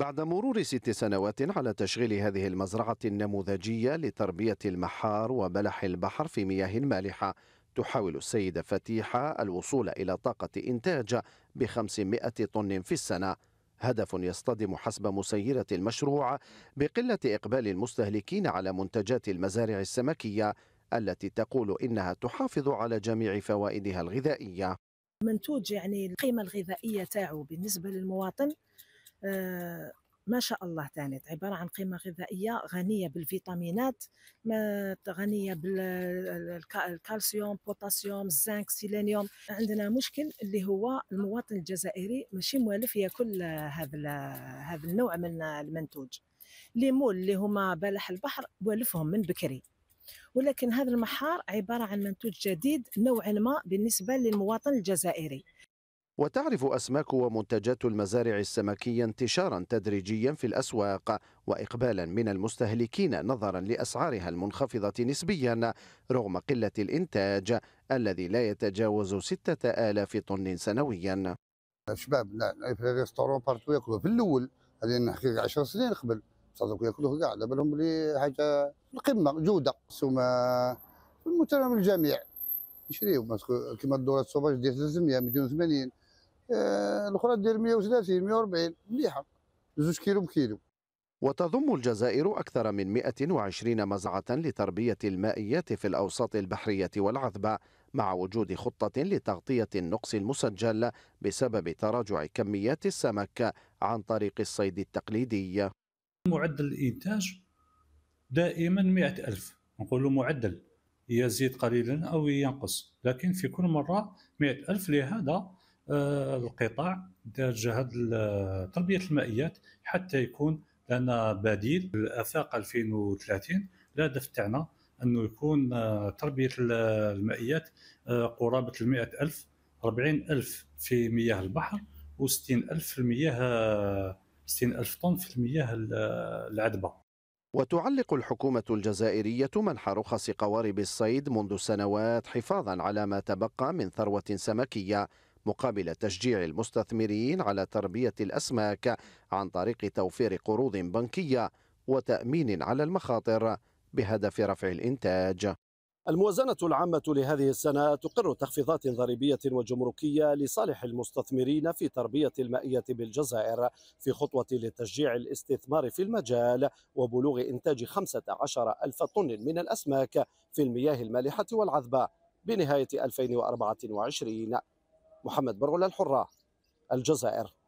بعد مرور ست سنوات على تشغيل هذه المزرعة النموذجية لتربية المحار وبلح البحر في مياه مالحة تحاول السيدة فتيحة الوصول إلى طاقة إنتاج بخمسمائة طن في السنة هدف يصطدم حسب مسيرة المشروع بقلة إقبال المستهلكين على منتجات المزارع السمكية التي تقول إنها تحافظ على جميع فوائدها الغذائية منتوج يعني القيمة الغذائية تاعه بالنسبة للمواطن آه، ما شاء الله تانيت عبارة عن قيمة غذائية غنية بالفيتامينات غنية بالكالسيوم بوتاسيوم زنك سيلينيوم عندنا مشكل اللي هو المواطن الجزائري ماشي موالف ياكل هذا هذا النوع من المنتوج لي مول اللي هما بلح البحر والفهم من بكري ولكن هذا المحار عبارة عن منتوج جديد نوعا ما بالنسبة للمواطن الجزائري وتعرف أسماك ومنتجات المزارع السمكية انتشارا تدريجيا في الأسواق وإقبالا من المستهلكين نظرا لأسعارها المنخفضة نسبيا رغم قلة الإنتاج الذي لا يتجاوز 6000 طن سنويا لا في الريستورون بارتو ياكلوا في الاول هذه نحكي 10 سنين قبل صدقوا ياكلوه كاع على بالهم بلي حاجه القمه جوده ثم المتناول الجميع يشريو كيما الدوره السوفاج ديال 300 280 آه، الاخرى دير 130 140 مليحه زوج كيلو بكيلو وتضم الجزائر أكثر من 120 مزرعة لتربية المائيات في الأوساط البحرية والعذبة مع وجود خطة لتغطية النقص المسجل بسبب تراجع كميات السمك عن طريق الصيد التقليدي معدل الإنتاج دائما 100 ألف نقول معدل يزيد قليلا أو ينقص لكن في كل مرة 100 ألف لهذا القطاع دار هذه تربيه المائيات حتى يكون لنا بديل الافاق 2030 الهدف تاعنا انه يكون آه، تربيه المائيات آه، قرابه المائة ألف 40 ألف في مياه البحر و60 ألف في المياه ستين ألف طن في المياه العذبة وتعلق الحكومة الجزائرية منح رخص قوارب الصيد منذ سنوات حفاظا على ما تبقى من ثروة سمكية مقابل تشجيع المستثمرين على تربية الأسماك عن طريق توفير قروض بنكية وتأمين على المخاطر بهدف رفع الإنتاج الموازنة العامة لهذه السنة تقر تخفيضات ضريبية وجمركية لصالح المستثمرين في تربية المائية بالجزائر في خطوة لتشجيع الاستثمار في المجال وبلوغ إنتاج 15 ألف طن من الأسماك في المياه المالحة والعذبة بنهاية 2024 محمد برغوله الحره الجزائر